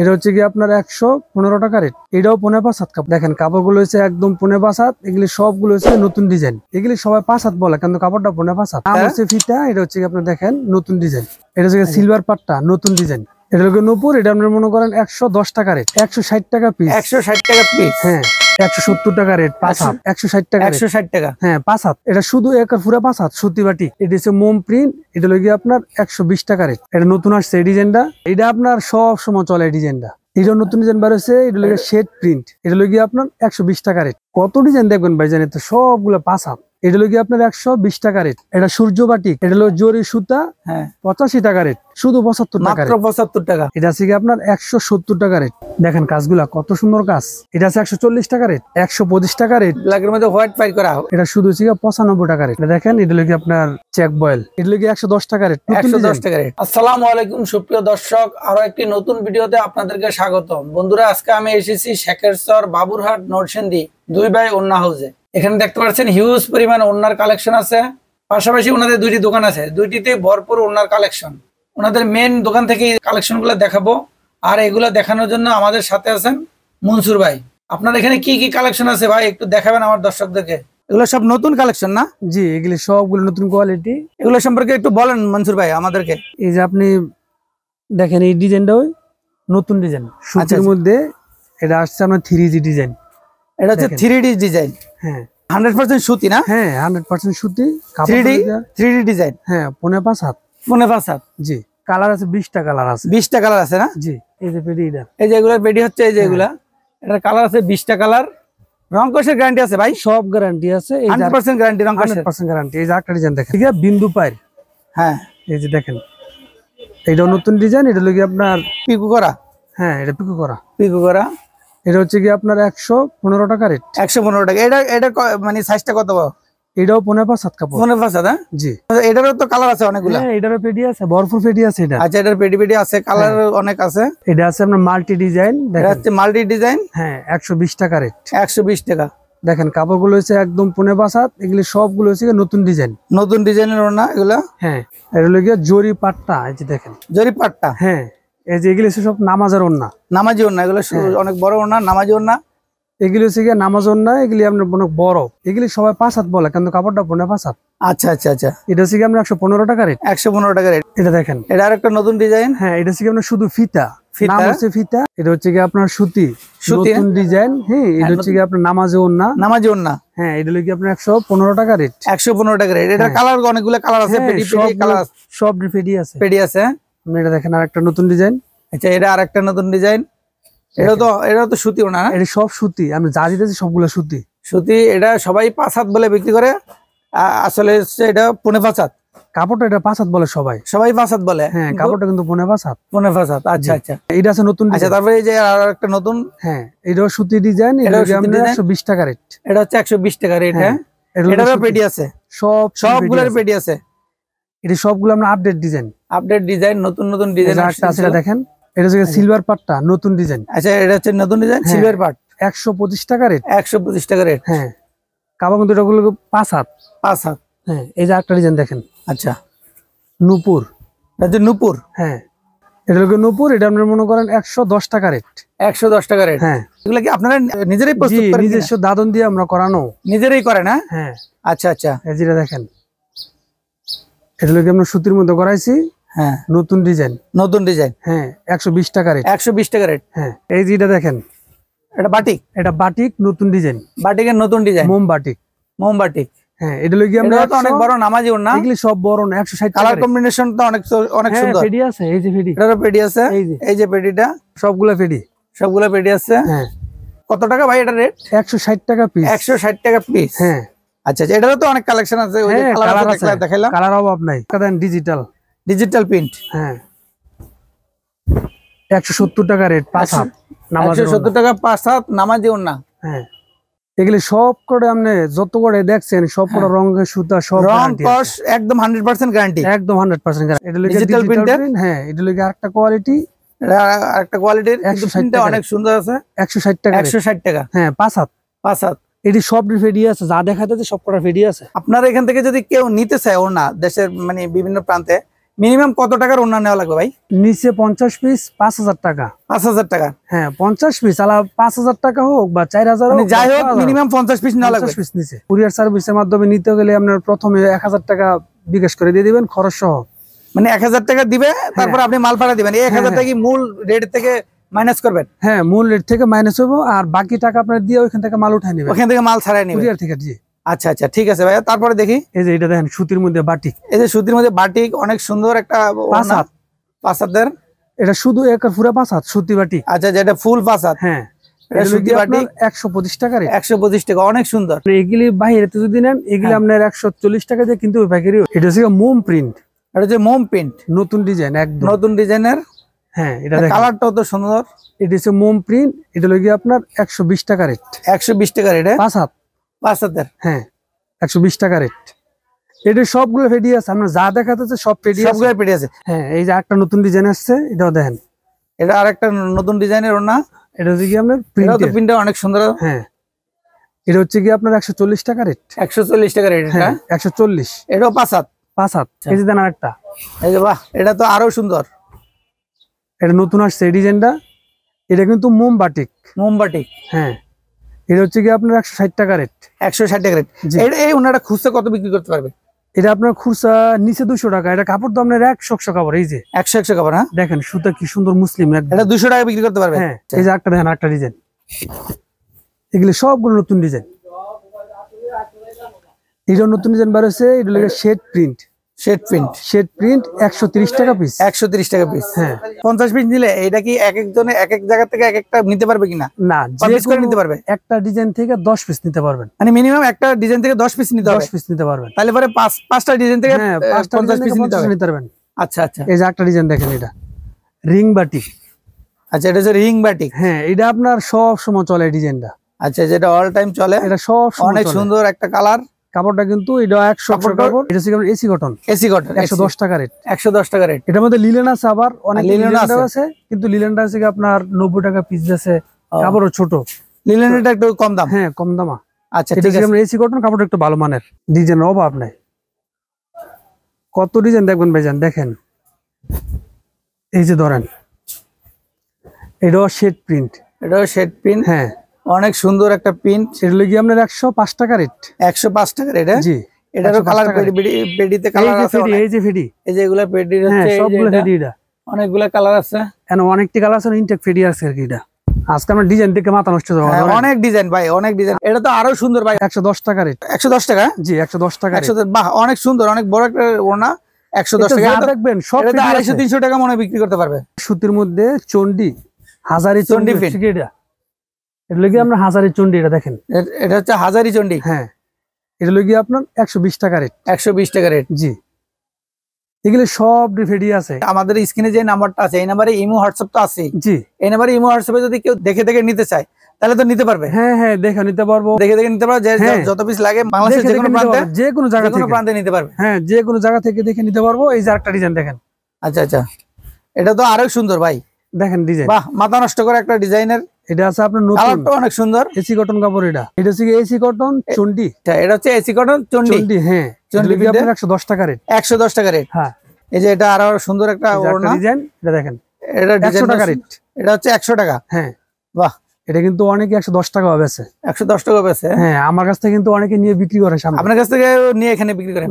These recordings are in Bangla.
এটা হচ্ছে কি আপনার একশো পনেরো টাকা রেট এটাও পনেরো পাঁচ হাত কাপড় দেখেন কাপড়গুলো হচ্ছে একদম পনেরো পাঁচ হাত এগুলি সবগুলো হচ্ছে নতুন ডিজাইন এগুলি সবাই পাঁচ হাত বলে কিন্তু কাপড়টা পনেরো পাঁচ হাত হচ্ছে হ্যাঁ। ফিটা এটা হচ্ছে আপনার দেখেন নতুন ডিজাইন এটা হচ্ছে সিলভার আচ্ছা। পাটটা নতুন ডিজাইন এটা হচ্ছে নূপুর এটা আপনার মনে করেন একশো দশ টাকা রেট একশো ষাট টাকা পিস একশো ষাট টাকা পিস হ্যাঁ একশো সত্তর টাকা রেট পাঁচ হাত একশো ষাট টাকা একশো ষাট টাকা হ্যাঁ পাঁচ হাত এটা শুধু একা পুরা পাঁচ হাত সত্যি বাটি এটা হচ্ছে মোম প্রিন্ট এটা লগে আপনার একশো বিশ টাকা রেট এটা নতুন আসছে এই ডিজাইনটা এটা আপনার সব সময় চলে এই ডিজাইনটা এটা নতুন ডিজাইন বার হয়েছে এটা লগে শেড প্রিন্ট এটা লগে আপনার একশো বিশ টাকা রেট কত ডিজাইন দেখবেন ভাইজান তো সবগুলো পাঁচ হাত এটা হলো কি আপনার একশো বিশ টাকা রেট এটা সূর্যবাটিক এটা হলো জরি সুতা হ্যাঁ পঁচাশি টাকা রেট শুধু পঁচাত্তর টাকা পঁচাত্তর টাকা এটা আছে কি আপনার একশো সত্তর টাকা রেট দেখেন কাজগুলা কত সুন্দর কাজ এটা আছে একশো চল্লিশ টাকা রেট একশো পঁচিশ টাকা রেট লাগের মধ্যে হোয়াইট পাই করা এটা শুধু হচ্ছে পঁচানব্বই টাকা রেট দেখেন এটা হলো কি আপনার চেক বয়েল এটা হলো কি একশো দশ টাকা রেট একশো দশ টাকা রেট আসসালাম আলাইকুম সুপ্রিয় দর্শক আরো একটি নতুন ভিডিওতে আপনাদেরকে স্বাগত বন্ধুরা আজকে আমি এসেছি শেখেরচর বাবুরহাট নরসেন্দি দুই ভাই অন্যা হাউজে এখানে দেখতে পাচ্ছেন হিউজ পরিমাণ ওনার কালেকশন আছে পাশাপাশি ওনাদের দুইটি দোকান আছে দুইটিতে ভরপুর ওনার কালেকশন ওনাদের মেন দোকান থেকে কালেকশনগুলো দেখাবো আর এগুলো দেখানোর জন্য আমাদের সাথে আছেন মনসুর ভাই আপনার এখানে কি কি কালেকশন আছে ভাই একটু দেখাবেন আমার দর্শকদেরকে এগুলো সব নতুন কালেকশন না জি এগুলি সবগুলো নতুন কোয়ালিটি এগুলো সম্পর্কে একটু বলেন মনসুর ভাই আমাদেরকে এই যে আপনি দেখেন এই ডিজাইনটা ওই নতুন ডিজাইন আচ্ছা, সুতির আচ্ছা। মধ্যে এটা আসছে আমার থ্রি ডিজাইন এটা হচ্ছে থ্রি ডিজাইন হ্যাঁ হান্ড্রেড পার্সেন্ট না হ্যাঁ হান্ড্রেড পার্সেন্ট ডিজাইন হ্যাঁ পাঁচ হাত পাঁচ হাত জি কালার আছে কালার আছে বিশটা কালার আছে না এই যেগুলো হচ্ছে এই যেগুলা হ্যাঁ। কালার আছে বিশটা কালার গ্যারান্টি আছে ভাই সব গ্যারান্টি আছে পার্সেন্ট গ্যারান্টি পার্সেন্ট গ্যারান্টি একটা ডিজাইন বিন্দু পায়ের হ্যাঁ এই যে দেখেন এটা নতুন ডিজাইন এটা লোক আপনার পিকু করা হ্যাঁ এটা পিকু করা পিকু করা এটা হচ্ছে কি আপনার একশো পনেরো টাকা রেট একশো পনেরো টাকা এটা এটা মানে সাইজটা কত এটাও পনেরো সাত কাপড় পনেরো হ্যাঁ? আচ্ছা, তো কালার আছে হ্যাঁ, পেডি আছে ভরপুর পেডি আছে আচ্ছা, এটার পেডি পেডি আছে কালার হ্যাঁ। অনেক আছে এটা আছে আপনার মাল্টি ডিজাইন দেখা যাচ্ছে মাল্টি ডিজাইন হ্যাঁ একশো বিশ টাকা রেট একশো বিশ টাকা দেখেন হচ্ছে একদম পুনে বাসাত এগুলি সবগুলো হচ্ছে নতুন ডিজাইন নতুন ডিজাইনের ওনা হ্যাঁ এটা হলো জরি পাট্টা দেখেন জরি পাট্টা হ্যাঁ এই যে এগুলো সব নামাজের এগুলো হ্যাঁ। বড় হচ্ছে নামাজ আপনার বড় সবাই পাঁচ বলে কিন্তু কাপড়টা আচ্ছা আচ্ছা আচ্ছা এটা হচ্ছে একশো পনেরো টাকা রেট একশো পনেরো টাকা রেট এটা দেখেন এটা নতুন ডিজাইন হ্যাঁ এটা হচ্ছে শুধু ফিতা হচ্ছে ফিতা এটা হচ্ছে কি আপনার সুতি হ্যাঁ। ডিজাইন হ্যাঁ এটা হ্যাঁ, হচ্ছে কি আপনার ওন্না হ্যাঁ এটা কি আপনার একশো পনেরো টাকা রেট একশো পনেরো টাকা রেট এটা কালার অনেকগুলো কালার আছে কালার সব আছে আপনি এটা দেখেন আরেকটা নতুন ডিজাইন আচ্ছা এটা আরেকটা নতুন ডিজাইন এটা তো এটা তো সুতি না এটা সব সুতি আমি যা দিতেছি সবগুলো সুতি সুতি এটা সবাই পাঁচ হাত বলে বিক্রি করে আসলে এটা পুনে পাঁচ হাত কাপড়টা পাঁচাত হ্যাঁ, কিন্তু পনে পনে আচ্ছা আচ্ছা এটা নতুন আচ্ছা, তারপরে যে নতুন হ্যাঁ ডিজাইন এটা একশো বিশ টাকা রেট এটা হচ্ছে একশো বিশ টাকা রেট হ্যাঁ, হ্যাঁ? আছে সব সবগুলোর পেটি আছে এটা সবগুলো আমরা আপডেট ডিজাইন আপডেট ডিজাইন নতুন নতুন ডিজাইন আসছে দেখেন এটা হচ্ছে সিলভার হ্যাঁ। পার্টটা নতুন ডিজাইন আচ্ছা এটা হচ্ছে নতুন ডিজাইন সিলভার পার্ট একশো পঁচিশ টাকা রেট একশো পঁচিশ টাকা রেট হ্যাঁ কাবা কিন্তু এটাগুলো পাঁচ হাত পাঁচ হাত হ্যাঁ এই যে একটা ডিজাইন দেখেন আচ্ছা নূপুর এটা যে নূপুর হ্যাঁ এটা লোকের নূপুর এটা আপনার মনে করেন একশো দশ টাকা রেট একশো দশ টাকা রেট হ্যাঁ এগুলো কি আপনারা নিজেরাই নিজস্ব দাদন দিয়ে আমরা করানো নিজেরাই করেন হ্যাঁ হ্যাঁ আচ্ছা আচ্ছা যেটা দেখেন এটা লোক আমরা সুতির মধ্যে করাইছি হ্যাঁ নতুন ডিজাইন নতুন ডিজাইন হ্যাঁ একশো বিশ টাকা রেট একশো বিশ টাকা রেট হ্যাঁ এই যেটা দেখেন এটা বাটিক এটা বাটিক নতুন ডিজাইন বাটিকের নতুন ডিজাইন মোম বাটিক মোম বাটিক হ্যাঁ আমরা তো অনেক বড় না সব একশো ষাট কালার কম্বিনেশন তো অনেক পেডি হ্যাঁ, আছে এই যে পেডিটা সবগুলা পেডি সবগুলা পেডি হ্যাঁ কত টাকা ভাই এটা রেট একশো ষাট টাকা পিস একশো ষাট টাকা পিস হ্যাঁ আচ্ছা, আচ্ছা এটারও তো অনেক কালেকশন আছে ওই কালার হ্যাঁ, আছে দেখাইলাম কালার অভাব নাই ডিজিটাল ডিজিটাল প্রিন্ট হ্যাঁ 170 টাকা রেট পাঁচ হাত 170 টাকা পাঁচ হাত নামাজে হ্যাঁ এগুলি সব করে আপনি যত করে দেখছেন সব করে হ্যাঁ। রঙের সুতা সব একদম হান্ড্রেড একদম গ্যারান্টি একদম 100% গ্যারান্টি ডিজিটাল প্রিন্টার হ্যাঁ এটা লাগে আরেকটা কোয়ালিটি আরেকটা কোয়ালিটির অনেক সুন্দর আছে ষাট টাকা ষাট টাকা হ্যাঁ পাঁচ হাত পাঁচ হাত এটি সব ফেডি আছে যা দেখা যাচ্ছে সব কটা ফেডি আছে আপনার এখান থেকে যদি কেউ নিতে চায় ওড়না দেশের মানে বিভিন্ন প্রান্তে মিনিমাম কত টাকার ওড়না নেওয়া লাগবে ভাই নিচে পঞ্চাশ পিস পাঁচ হাজার টাকা পাঁচ হাজার টাকা হ্যাঁ পঞ্চাশ পিস আলা পাঁচ হাজার টাকা হোক বা চার হাজার মানে যাই হোক মিনিমাম পঞ্চাশ পিস নেওয়া লাগবে পিস নিচে কুরিয়ার সার্ভিসের মাধ্যমে নিতে গেলে আপনার প্রথমে এক হাজার টাকা বিকাশ করে দিয়ে দেবেন খরচ সহ মানে এক হাজার টাকা দিবে তারপর হ্যাঁ। আপনি মাল পাঠা দিবেন এই এক হাজার হ্যাঁ, টাকা হ্যাঁ। মূল রেট থেকে মাইনাস করবেন হ্যাঁ মূল রেট থেকে মাইনাস হবো আর বাকি টাকা আপনার দিয়ে ওইখান থেকে মাল উঠাই নেবেন ওখান থেকে মাল ছাড়াই নেবেন কুরিয়ার আচ্ছা আচ্ছা ঠিক আছে ভাইয়া তারপরে দেখি এই যে এটা দেখেন সুতির মধ্যে বাটিক এই যে সুতির মধ্যে বাটিক অনেক সুন্দর একটা পাসাদ পাসাদের এটা শুধু একার পুরা পাসাদ সুতি বাটিক আচ্ছা যেটা আচ্ছা, ফুল পাঁচ হ্যাঁ একশো পঁচিশ টাকা একশো পঁচিশ টাকা অনেক সুন্দর যদি নেন হ্যাঁ। আপনার একশো চল্লিশ টাকা দিয়ে কিন্তু এটা হচ্ছে প্রিন্ট এটা হচ্ছে প্রিন্ট নতুন ডিজাইন নতুন ডিজাইনের হ্যাঁ এটা সুন্দর এটা হচ্ছে মোম প্রিন্ট এটা আপনার একশো বিশ টাকা রেট একশো বিশ টাকা রেট হ্যাঁ? পাঁচ পাঁচ হাতের হ্যাঁ একশো বিশ টাকা রেট এটা যা দেখাতে সব হ্যাঁ এই যে একটা নতুন ডিজাইন আসছে এটাও দেখেন এটা নতুন ডিজাইনের ওনা এটা হচ্ছে কি আপনার প্রিন্ট প্রিন্টটা অনেক সুন্দর হ্যাঁ এটা হচ্ছে কি আপনার একশো চল্লিশ টাকা রেট একশো চল্লিশ টাকা রেট হ্যাঁ, একশো চল্লিশ এটাও পাঁচ হাত পাঁচ বাহ এটা তো আরো সুন্দর এটা নতুন আসছে ডিজাইনটা এটা কিন্তু মোমবাটিক মোমবাটিক হ্যাঁ এটা হচ্ছে কি আপনার একশো ষাট টাকা রেট একশো ষাট টাকা রেট এই ওনারা খুচরা কত বিক্রি করতে পারবে এটা আপনার খুচরা নিচে দুশো টাকা এটা কাপড় তো আপনার একশো একশো কাপড় এই যে একশো একশো কাপড় হ্যাঁ দেখেন সুতা কি সুন্দর মুসলিম এটা দুশো টাকা বিক্রি করতে পারবে হ্যাঁ এই যে একটা দেখেন একটা ডিজাইন এগুলো সবগুলো নতুন ডিজাইন এটা নতুন ডিজাইন বার হয়েছে এটা shade print shade print print একশো টাকা পিস একশো টাকা পিস হ্যাঁ পঞ্চাশ পিস নিলে এটা কি এক এক এক থেকে এক একটা নিতে পারবে কিনা নিতে পারবে একটা ডিজাইন থেকে দশ পিস নিতে পারবেন মানে মিনিমাম একটা ডিজাইন থেকে দশ পিস নিতে দশ পিস নিতে পারবেন তাহলে পরে পাঁচ পাঁচটা ডিজাইন থেকে হ্যাঁ, পঞ্চাশ পিস নিতে পারবেন আচ্ছা আচ্ছা এই যে একটা ডিজাইন দেখেন এটা আচ্ছা এটা হ্যাঁ এটা আপনার সব সময় চলে ডিজাইনটা আচ্ছা যেটা অল টাইম চলে এটা সব অনেক সুন্দর একটা কালার কাপড়টা কিন্তু এটা 100 কাপড় এটা এসি কটন এসি কটন দশ টাকা রেট দশ টাকা রেট এটার মধ্যে লিলেন আছে আবার অনেক লিলেন হ্যাঁ, আছে কিন্তু লিলেনটা আছে আপনার নব্বই টাকা পিস আছে কাপড় ছোট লিলেনটা একটু কম দাম হ্যাঁ কম দামা আচ্ছা এসি কটন কাপড়টা একটু ভালো মানের ডিজাইনের অভাব নাই কত ডিজাইন দেখবেন ভাইজান দেখেন এই যে ধরেন এটাও শেড প্রিন্ট এটাও শেড প্রিন্ট হ্যাঁ অনেক সুন্দর একটা প্রিন্ট সেটা লিখি আপনার একশো পাঁচ টাকা রেট একশো পাঁচ টাকা রেট হ্যাঁ? জি এটারও কালার পেডিতে এই যে ফেডি এই যে এগুলা পেডি হ্যাঁ, অনেকগুলা কালার আছে এন অনেকটি কালার আছে ইনটেক ফেডি আছে আর কি এটা আজকে আমরা ডিজাইন দেখে মাথা নষ্ট হবে হ্যাঁ, অনেক ডিজাইন ভাই অনেক ডিজাইন এটা তো আরো সুন্দর ভাই একশো দশ টাকা রেট একশো দশ টাকা জি একশো দশ টাকা একশো বাহ অনেক সুন্দর অনেক বড় একটা ওনা দশ টাকা দেখবেন সব 250 300 টাকা মনে বিক্রি করতে পারবে সুতির মধ্যে চন্ডি হাজারি চন্ডি ফিট এটা হ্যাঁ। এগুলো কি আপনার হাজারি চন্ডি দেখেন এটা হচ্ছে চন্ডি হ্যাঁ রেট একশো বিশ টাকা রেট জি এগুলো সব আমাদের স্ক্রিনে যে নাম্বারটা আছে এই নাম্বারে ইমো হোয়াটসঅ্যাপ তো আছে জি এই নাম্বারে ইমো হোয়াটসঅ্যাপে যদি কেউ দেখে দেখে নিতে চায় তাহলে তো নিতে পারবে হ্যাঁ হ্যাঁ দেখে নিতে পারবো দেখে দেখে নিতে পারবো হ্যাঁ। যত পিস লাগে বাংলাদেশের যে কোনো যে কোনো জায়গা থেকে প্রান্তে নিতে পারবে হ্যাঁ যে কোনো জায়গা থেকে দেখে নিতে পারবো এই যে একটা ডিজাইন দেখেন আচ্ছা আচ্ছা এটা তো আরো সুন্দর ভাই দেখেন ডিজাইন বাহ মাথা নষ্ট করে একটা ডিজাইনের এটা আছে আপনার নতুন অনেক সুন্দর এসি কটন কাপড় এটা এটা হচ্ছে এসি কটন চন্ডি এটা হচ্ছে এসি কটন চন্ডি হ্যাঁ চন্ডি আপনার একশো দশ টাকা রেট একশো দশ টাকা রেট হ্যাঁ এই যে এটা আরো সুন্দর একটা ডিজাইন এটা দেখেন এটা একশো টাকা রেট এটা হচ্ছে একশো টাকা হ্যাঁ বাহ এটা কিন্তু অনেকে একশো দশ টাকা বেছে একশো দশ টাকা বেছে হ্যাঁ আমার কাছ থেকে কিন্তু অনেকে নিয়ে বিক্রি করে সামনে আপনার কাছ থেকে নিয়ে এখানে বিক্রি করে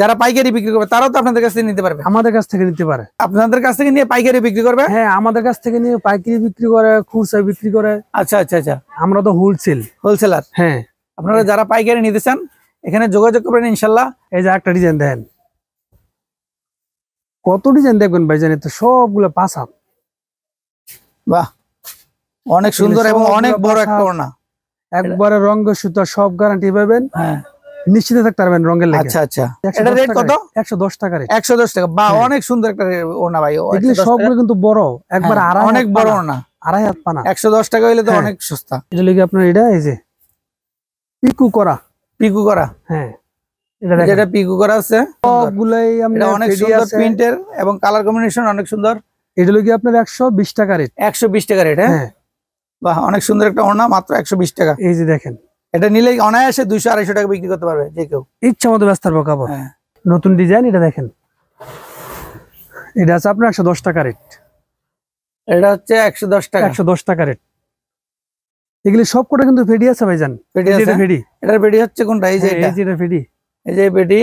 যারা পাইকারি বিক্রি করবে তারাও তো আপনাদের কাছ থেকে নিতে পারবে আমাদের কাছ থেকে নিতে পারে আপনাদের কাছ থেকে নিয়ে পাইকারি বিক্রি করবে হ্যাঁ আমাদের কাছ থেকে নিয়ে পাইকারি বিক্রি করে খুচরা বিক্রি করে আচ্ছা আচ্ছা আচ্ছা আমরা তো হোলসেল হোলসেলার হ্যাঁ আপনারা যারা পাইকারি নিতে চান এখানে যোগাযোগ করবেন ইনশাল্লাহ এই যে একটা ডিজাইন দেন কত ডিজাইন দেখবেন ভাই জানি তো সবগুলো পাস আপ বাহ অনেক সুন্দর এবং অনেক বড় একটা ওড়না একবারে রঙ্গ সুতা সব গ্যারান্টি পাবেন হ্যাঁ নিশ্চিত থাকতে পারবেন রঙের আচ্ছা আচ্ছা এটা রেট কত দশ টাকা একশো দশ টাকা বা হ্যাঁ। অনেক সুন্দর একটা ওনা ভাই সবগুলো কিন্তু বড় একবার হ্যাঁ, আড়াই অনেক বড় ওনা আড়াই হাত পানা 110 টাকা হইলে তো হ্যাঁ। অনেক সস্তা এটা লাগি আপনার এটা এই যে পিকু করা পিকু করা হ্যাঁ যেটা পিকু করা আছে সবগুলাই আমরা অনেক প্রিন্টের এবং কালার কম্বিনেশন অনেক সুন্দর এটা লাগি আপনার একশো বিশ টাকা রেট একশো বিশ টাকা রেট হ্যাঁ বাহ অনেক সুন্দর একটা ওড়না মাত্র একশো টাকা এই যে দেখেন এটা নিলে অনায়াসে দুইশো আড়াইশো টাকা বিক্রি করতে পারবে যে কেউ ইচ্ছা মতো ব্যস্ত পারবো হ্যাঁ নতুন ডিজাইন এটা দেখেন এটা আছে আপনার একশো দশ টাকা রেট এটা হচ্ছে একশো দশ টাকা একশো দশ টাকা রেট এগুলি সব কটা কিন্তু ফেডি আছে ভাইজান ফেডি এটার ফেডি হচ্ছে কোনটা হ্যাঁ, এই যে এটা ফেডি এই যে ফেডি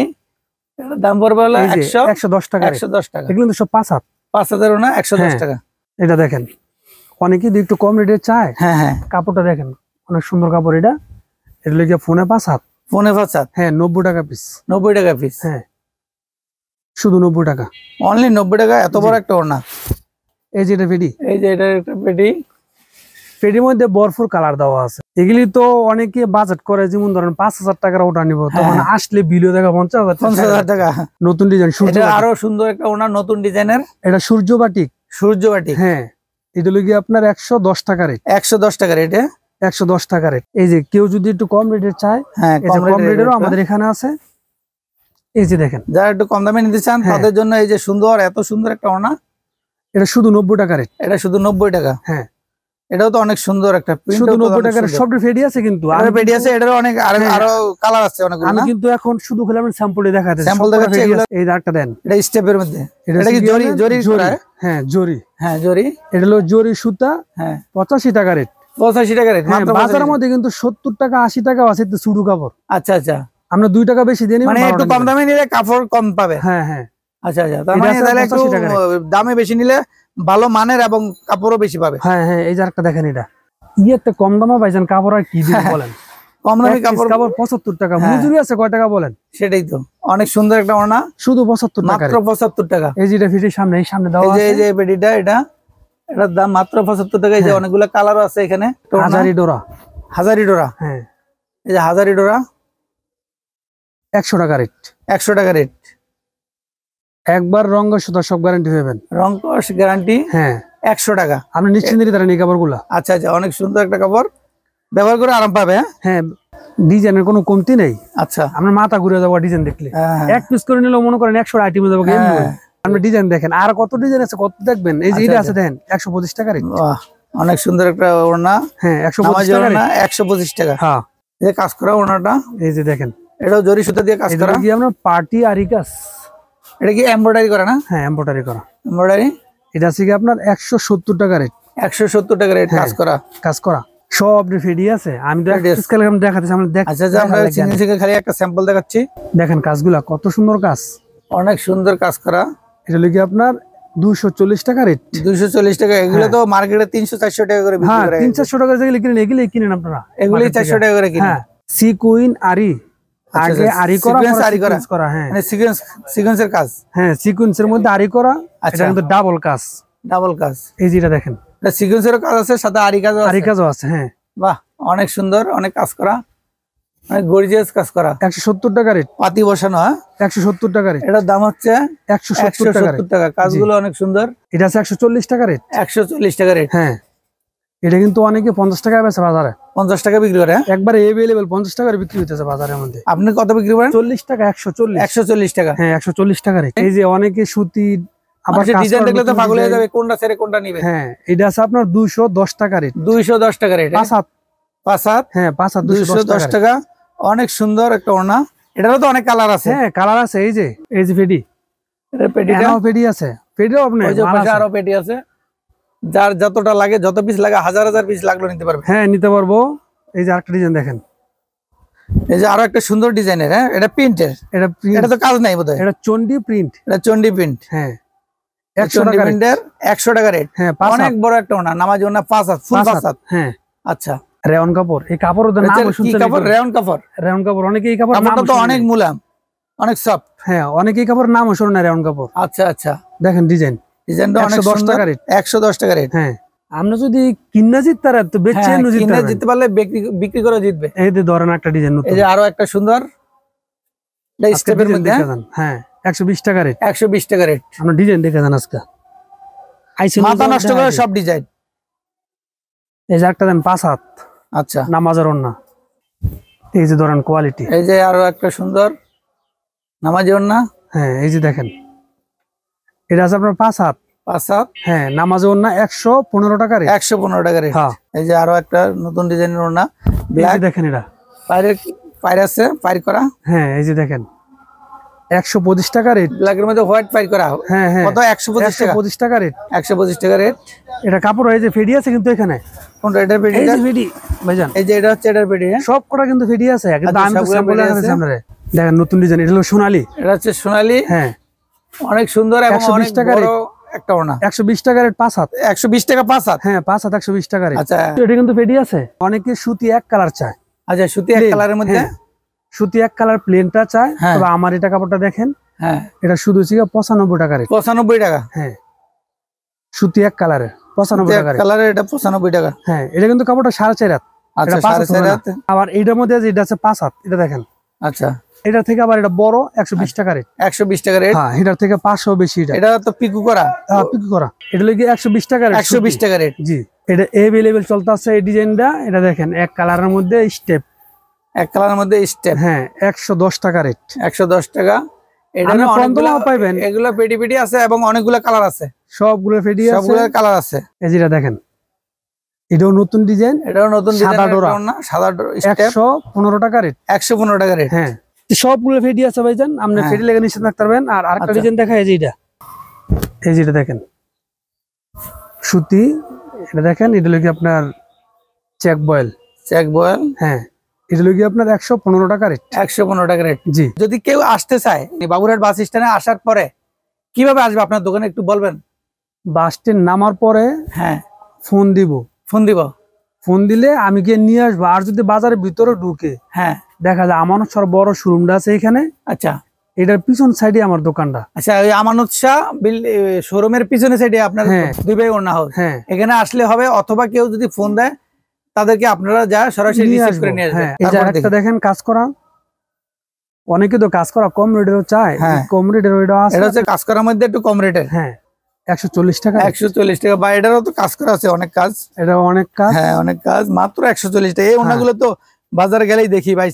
দাম পড়বে হলো একশো একশো দশ টাকা একশো দশ টাকা এগুলো কিন্তু সব পাঁচ হাত পাঁচ হাজার না একশো দশ হ্যাঁ। টাকা এটা দেখেন অনেকে একটু কম রেটে চায় হ্যাঁ হ্যাঁ কাপড়টা দেখেন অনেক সুন্দর কাপড় এটা এটা লেগে ফোনে পাঁচ হাত ফোনে পাঁচ হাত হ্যাঁ নব্বই টাকা পিস নব্বই টাকা পিস হ্যাঁ শুধু নব্বই টাকা অনলি নব্বই টাকা এত বড় একটা ওড়না এই যে এটা পেটি এই যে এটা একটা পেটি পেটির মধ্যে বরফুর কালার দেওয়া আছে এগুলি তো অনেকে বাজেট করে যেমন ধরেন পাঁচ হাজার টাকার ওটা নিব হ্যাঁ। তখন আসলে বিলিও দেখা পঞ্চাশ হাজার পঞ্চাশ হাজার টাকা নতুন ডিজাইন সূর্য আরো সুন্দর একটা ওনার নতুন ডিজাইনের এটা সূর্য বাটিক সূর্য বাটিক হ্যাঁ এটা লগে আপনার একশো দশ টাকা রেট একশো দশ টাকা রেট একশো দশ টাকা রেট এই যে কেউ যদি একটু কম রেটের চায় হ্যাঁ কম আমাদের এখানে আছে এই যে দেখেন যারা একটু কম দামে নিতে চান হ্যাঁ। তাদের জন্য এই যে সুন্দর এত সুন্দর একটা অনা এটা শুধু নব্বই টাকা রেট এটা শুধু নব্বই টাকা হ্যাঁ এটাও তো অনেক সুন্দর একটা প্রিন্ট শুধু টাকার সব ফেডি আছে কিন্তু আর আছে অনেক আরো কালার হ্যাঁ। আছে কিন্তু এখন শুধু খেলাম স্যাম্পলে দেখাতে স্যাম্পল এই দেন এটা স্টেপের মধ্যে জরি হ্যাঁ জরি হ্যাঁ জরি এটা হলো জরি সুতা হ্যাঁ টাকা রেট পঁচাশি টাকা রেট হ্যাঁ, বাজারের মধ্যে কিন্তু সত্তর টাকা আশি টাকা আছে শুরু কাপড় আচ্ছা আচ্ছা আমরা দুই টাকা বেশি দিয়ে মানে একটু কম দামে নিলে কাপড় কম পাবে হ্যাঁ হ্যাঁ আচ্ছা আচ্ছা মানে দামে বেশি নিলে ভালো মানের এবং কাপড়ও বেশি পাবে হ্যাঁ হ্যাঁ এই যে একটা দেখেন এটা ইয়ে কম দামও পাইছেন কাপড় আর কি হ্যাঁ, বলেন কম কাপড় পঁচাত্তর টাকা হ্যাঁ। মজুরি আছে টাকা বলেন সেটাই তো অনেক সুন্দর একটা শুধু পঁচাত্তর পঁচাত্তর টাকা সামনে সামনে দাও এই যে এটা এটার দাম মাত্র পঁচাত্তর টাকা এই যে হ্যাঁ। কালারও আছে এখানে হাজারি ডোরা হাজারি ডোরা হ্যাঁ এই যে হাজারি ডোরা একশো রেট একশো টাকা রেট একবার রং সুতা সব গ্যারান্টি দেবেন রং গ্যারান্টি হ্যাঁ একশো টাকা আপনি নিশ্চিন্ত নিতে পারেন এই আচ্ছা আচ্ছা অনেক সুন্দর একটা কাপড় ব্যবহার করে আরাম পাবে হ্যাঁ, হ্যাঁ ডিজাইনের কোনো কমতি নেই আচ্ছা আমরা মাথা ঘুরে যাবো ডিজাইন দেখলে হ্যাঁ, হ্যাঁ। এক পিস করে নিলেও মনে করেন একশো আইটেম যাবো আপনি ডিজাইন দেখেন আর কত ডিজাইন আছে কত দেখবেন এই যে আচ্ছা, আচ্ছা। আছে দেখেন একশো পঁচিশ টাকার অনেক সুন্দর একটা ওড়না হ্যাঁ একশো পঁচিশ টাকা একশো পঁচিশ টাকা হ্যাঁ এই কাজ করা ওড়নাটা এই যে দেখেন এটাও জরি সুতা দিয়ে কাজ করা পার্টি আরিকাস এটা কি এমব্রয়ডারি করা না হ্যাঁ এমব্রয়ডারি করা এমব্রয়ডারি এটা আছে কি আপনার একশো সত্তর টাকা রেট একশো সত্তর টাকা রেট কাজ হ্যাঁ, করা কাজ করা সব রেডি আছে আমি দেখাচ্ছি আচ্ছা, আমরা থেকে খালি একটা স্যাম্পল দেখাচ্ছি দেখেন কাজগুলা কত সুন্দর কাজ অনেক সুন্দর কাজ করা এটা লিখে আপনার দুইশো চল্লিশ টাকা রেট দুইশো চল্লিশ টাকা এগুলো হ্যাঁ। তো মার্কেটে তিনশো চারশো টাকা করে হ্যাঁ, তিন চারশো টাকা কিনেন এগুলো কিনেন আপনারা এগুলোই চারশো টাকা করে কিনেন সি কুইন আরি আচ্ছা, আগে আরি আচ্ছা, করা আরি করা করা হ্যাঁ সিকোয়েন্স মানে সিকোয়েন্সের কাজ হ্যাঁ সিকোয়েন্সের মধ্যে আরি করা আচ্ছা। এটা ডাবল কাজ ডাবল কাজ এই যেটা দেখেন এটা সিকোয়েন্সের কাজ আছে সাথে আরি কাজও আছে আরি কাজও আছে হ্যাঁ বাহ অনেক সুন্দর অনেক কাজ করা অনেক গর্জিয়াস কাজ করা 170 টাকা রেট পাতি বসানো হ্যাঁ 170 টাকা রেট এটার দাম হচ্ছে 170 টাকা 170 টাকা কাজগুলো অনেক সুন্দর এটা আছে 140 টাকা রেট 140 টাকা রেট হ্যাঁ এটা কিন্তু অনেকে 50 টাকায় বেচে বাজারে পঞ্চাশ টাকা বিক্রি করে হ্যাঁ? একবার এভেলেবেল পঞ্চাশ টাকার বিক্রি হইতেছে বাজারের মধ্যে আপনি কত বিক্রি করেন চল্লিশ টাকা একশো চল্লিশ টাকা হ্যাঁ একশো চল্লিশ এই যে অনেকে সুতি দশ টাকা অনেক সুন্দর একটা ওনা তো অনেক কালার আছে হ্যাঁ কালার আছে এই যে এই যে পেটি আরো পেটি আছে যার যতটা লাগে যত পিস লাগে হাজার হাজার পিস লাগলো নিতে পারবে হ্যাঁ নিতে পারবো এই যে আরেকটা ডিজাইন দেখেন এই যে আরো একটা সুন্দর ডিজাইনের হ্যাঁ এটা প্রিন্টের এটা এটা তো কাজ নাই বোধ এটা চন্ডি প্রিন্ট এটা চন্ডি প্রিন্ট হ্যাঁ একশো রেট হ্যাঁ অনেক বড় একটা ওনা নামাজ ওনা পাঁচ পাঁচ হ্যাঁ আচ্ছা কাপড় এই কাপড় কাপড় কাপড় কাপড় অনেক অনেক সফট হ্যাঁ নাম না কাপড় আচ্ছা আচ্ছা দেখেন ডিজাইন ডিজাইনটা অনেক টাকা রেট হ্যাঁ যদি তো হ্যাঁ, পারলে বিক্রি করে জিতবে এই যে একটা ডিজাইন এই যে আরো একটা সুন্দর এটা স্টেপের হ্যাঁ টাকা রেট টাকা রেট ডিজাইন মাথা নষ্ট করে সব ডিজাইন এই যে একটা দেন পাঁচ হাত আচ্ছা নামাজের ওন্না কোয়ালিটি এই যে আরো একটা সুন্দর হ্যাঁ এই যে দেখেন এটা আছে আপনার পাঁচ হাত পাঁচ হাত হ্যাঁ নামাজ ওনা একশো পনেরো টাকা একশো পনেরো টাকা হ্যাঁ। এই যে আরো একটা নতুন ডিজাইনের ওনা দেখেন এটা পায়ের আছে করা হ্যাঁ এই যে দেখেন একশো পঁচিশ টাকা রেট মধ্যে হোয়াইট করা হ্যাঁ হ্যাঁ একশো পঁচিশ টাকা পঁচিশ টাকা রেট একশো পঁচিশ টাকা রেট এটা কাপড় যে আছে কিন্তু এখানে এই যে এটা হচ্ছে এটার হ্যাঁ। কিন্তু আছে আচ্ছা, নতুন ডিজাইন এটা হলো সোনালি এটা হচ্ছে সোনালি হ্যাঁ অনেক সুন্দর একটা পাঁচ টাকা পাঁচ হ্যাঁ পাঁচ আচ্ছা। এটা কিন্তু আছে অনেকে সুতি এক কালার চায় আচ্ছা, সুতি হ্যাঁ। সুতি এক কালার প্লেনটা হ্যাঁ। আমার এটা কাপড়টা দেখেন হ্যাঁ এটা শুধু ছিল পঁচানব্বই টাকা পঁচানব্বই টাকা হ্যাঁ সুতি এক কালারের পঁচানব্বই টাকা কালারের এটা পঁচানব্বই টাকা হ্যাঁ এটা কিন্তু কাপড়টা 4.5 হাত আচ্ছা আবার এটার মধ্যে যেটা আছে পাঁচ হাত এটা দেখেন আচ্ছা এটা থেকে আবার এটা বড় একশো বিশ টাকা রেট একশো বিশ টাকা রেট হ্যাঁ এটার থেকে পাঁচশো বেশি এটা এটা তো পিকু করা হ্যাঁ পিকু করা এটা লাগে একশো বিশ টাকা রেট একশো বিশ টাকা রেট জি এটা এভেলেবেল চলতে আছে এই ডিজাইনটা এটা দেখেন এক কালারের মধ্যে স্টেপ এক কালারের মধ্যে স্টেপ হ্যাঁ একশো দশ টাকা রেট একশো দশ টাকা এগুলো পেটি পেটি আছে এবং অনেকগুলো কালার আছে সবগুলো পেটি সবগুলো কালার আছে এই যেটা দেখেন এটাও নতুন ডিজাইন এটাও নতুন সাদা ডোরা সাদা একশো পনেরো টাকা রেট একশো পনেরো টাকা রেট হ্যাঁ সবগুলো ফেডি আছে ভাইজান আপনি ফেডি হ্যাঁ। লেগে নিশ্চিত থাকতে পারবেন আর আরেকটা ডিজাইন আচ্ছা। দেখা এই যে এটা এই যেটা দেখেন সুতি এটা দেখেন এটা লোকি আপনার চেক বয়েল চেক বয়েল হ্যাঁ এটা লোকি আপনার একশো পনেরো টাকা রেট একশো পনেরো টাকা রেট জি যদি কেউ আসতে চায় বাবুরহাট বাস স্ট্যান্ডে আসার পরে কিভাবে আসবে আপনার দোকানে একটু বলবেন বাস স্ট্যান্ড নামার পরে হ্যাঁ ফোন দিব ফোন দিব ফোন দিলে আমি গিয়ে নিয়ে আসবো আর যদি বাজারের ভিতরে ঢুকে হ্যাঁ দেখা যায় আমানত শাহ বড় শোরুমটা আছে এখানে আচ্ছা এটার পিছন সাইডে আমার দোকানটা আচ্ছা ওই আমানত শাহ শোরুমের পিছনে সাইডে আপনার হ্যাঁ। দুই ভাই অন্য হোক হ্যাঁ এখানে আসলে হবে অথবা কেউ যদি ফোন দেয় তাদেরকে আপনারা যা সরাসরি নিয়ে আসবেন হ্যাঁ, এটা একটা দেখেন কাজ করা অনেকে তো কাজ করা কম রেটেরও চায় হ্যাঁ। কম রেটের এটা হচ্ছে কাজ করার মধ্যে একটু কম রেটের হ্যাঁ টাকা টাকা বা এটারও তো কাজ করা আছে অনেক কাজ অনেক কাজ হ্যাঁ অনেক কাজ মাত্র টাকা এই হ্যাঁ। তো গেলেই দেখি ভাই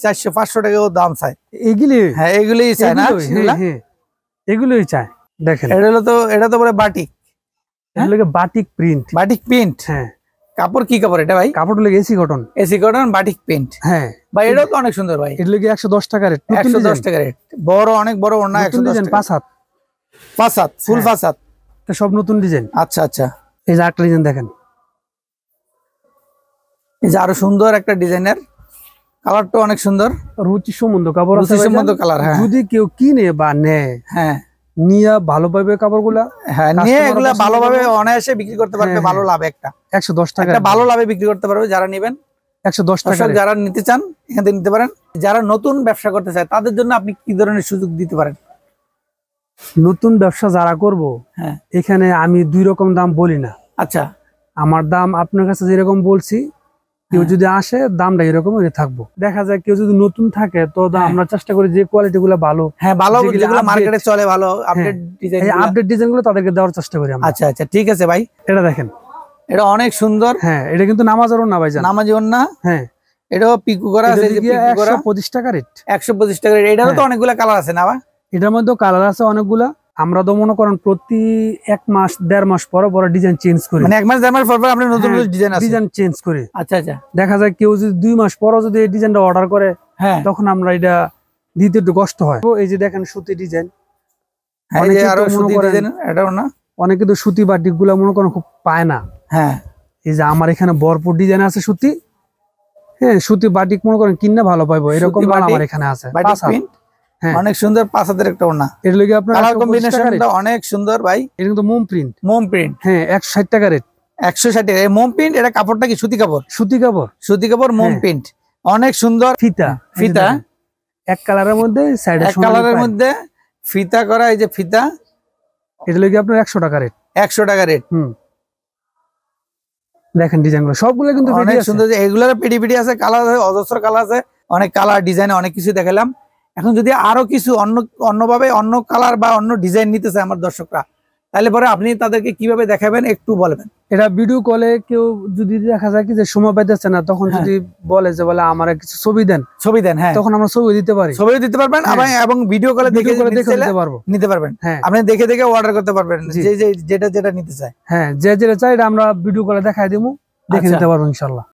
দাম চাই এগুলি হ্যাঁ এগুলিই না এগুলোই হ্যাঁ, হ্যাঁ। চাই বাটিক বাটিক প্রিন্ট বাটিক হ্যাঁ কাপড় কি কাপড় এটা ভাই কাপড় লাগে AC cotton AC cotton batik print হ্যাঁ ভাই এটাও তো অনেক সুন্দর ভাই এটা একশো দশ টাকা রেট দশ টাকা রেট বড় অনেক বড় ওনা একশো পাঁচ হাত পাঁচ হাত ফুল পাঁচ হাত সব নতুন ডিজাইন আচ্ছা আচ্ছা এই যে একটা ডিজাইন দেখেন এই যে আরো সুন্দর একটা ডিজাইনের কালারটা অনেক সুন্দর রুচি সম্বন্ধ কাপড় রুচি সম্বন্ধ কালার হ্যাঁ যদি কেউ কিনে বা নেয় হ্যাঁ নিয়ে ভালোভাবে কাপড়গুলা হ্যাঁ নিয়ে এগুলা ভালোভাবে অনায়াসে বিক্রি করতে পারবে হ্যাঁ, হ্যাঁ। ভালো লাভ একটা একশো দশ টাকা ভালো লাভে বিক্রি করতে পারবে যারা নেবেন একশো দশ টাকা যারা নিতে চান এখান থেকে নিতে পারেন যারা নতুন ব্যবসা করতে চায় তাদের জন্য আপনি কি ধরনের সুযোগ দিতে পারেন নতুন ব্যবসা যারা করব হ্যাঁ এখানে আমি দুই রকম দাম বলি না আচ্ছা আমার দাম আপনার কাছে যেরকম বলছি কেউ হ্যাঁ। যদি আসে দামটা এরকম থাকবো দেখা যায় কেউ যদি নতুন থাকে তো হ্যাঁ। আমরা চেষ্টা করি যে কোয়ালিটি গুলো ভালো হ্যাঁ মার্কেটে আপডেট ডিজাইন গুলো তাদেরকে দেওয়ার চেষ্টা করি আচ্ছা আচ্ছা ঠিক আছে ভাই এটা দেখেন এটা অনেক সুন্দর হ্যাঁ এটা কিন্তু নামাজ না ভাই নামাজ না হ্যাঁ এটাও পিকু করা আছে পঁচিশ টাকা রেট একশো পঁচিশ টাকা রেট এটারও তো হ্যাঁ। অনেকগুলো কালার আছে না ভাই এটার মধ্যে কালার আছে অনেকগুলা আমরা তো মনে করেন প্রতি এক মাস দেড় মাস পর বড় ডিজাইন চেঞ্জ করি মানে এক মাস দেড় মাস পর পর আমরা নতুন ডিজাইন ডিজাইন চেঞ্জ করি আচ্ছা আচ্ছা দেখা যায় কেউ যদি দুই মাস পর যদি এই ডিজাইনটা অর্ডার করে হ্যাঁ তখন আমরা এটা দিতে একটু কষ্ট হয় তো এই যে দেখেন সুতি ডিজাইন হ্যাঁ, অনেকে তো সুতি বাটিক গুলা মনে করেন খুব পায় না হ্যাঁ এই যে আমার এখানে বরপুর ডিজাইন আছে সুতি হ্যাঁ সুতি বাটিক মনে করেন কিনলে ভালো পাইবো এরকম আমার এখানে আছে হ্যাঁ। অনেক সুন্দর পাঁচ হাজার একটা ওনা এর লগে আপনার কম্বিনেশনটা অনেক সুন্দর ভাই এটা কিন্তু মোম প্রিন্ট মোম প্রিন্ট হ্যাঁ 160 টাকা রেট 160 টাকা মোম প্রিন্ট এটা কাপড়টা কি সুতি কাপড় সুতি কাপড় সুতি কাপড় মোম প্রিন্ট হ্যাঁ। অনেক সুন্দর ফিতা হ্যাঁ, ফিতা এক কালারের মধ্যে সাইড এক কালারের মধ্যে ফিতা করা এই যে ফিতা এটা লগে আপনার 100 টাকা রেট 100 টাকা রেট হুম দেখেন ডিজাইনগুলো সবগুলো কিন্তু অনেক সুন্দর এগুলোর পিডি পিডি আছে কালার আছে অজস্র কালার আছে অনেক কালার ডিজাইন অনেক কিছু দেখালাম এখন যদি আরো কিছু অন্য অন্যভাবে অন্য কালার বা অন্য ডিজাইন নিতে চায় আমার দর্শকরা তাহলে পরে আপনি তাদেরকে কিভাবে দেখাবেন একটু বলবেন এটা ভিডিও কলে কেউ যদি দেখা যায় কি যে সময় পাইতেছে না তখন হ্যাঁ। যদি বলে যে বলে আমার কিছু ছবি দেন ছবি দেন হ্যাঁ তখন আমরা ছবি দিতে পারি ছবি দিতে পারবেন হ্যাঁ। আমি এবং ভিডিও কলে দেখে নিতে পারবো নিতে পারবেন হ্যাঁ আপনি দেখে দেখে অর্ডার করতে পারবেন যে যেটা যেটা নিতে চায় হ্যাঁ যে যেটা চাই এটা আমরা ভিডিও কলে দেখাই দেবো দেখে আচ্ছা। নিতে পারবো ইনশাল্লাহ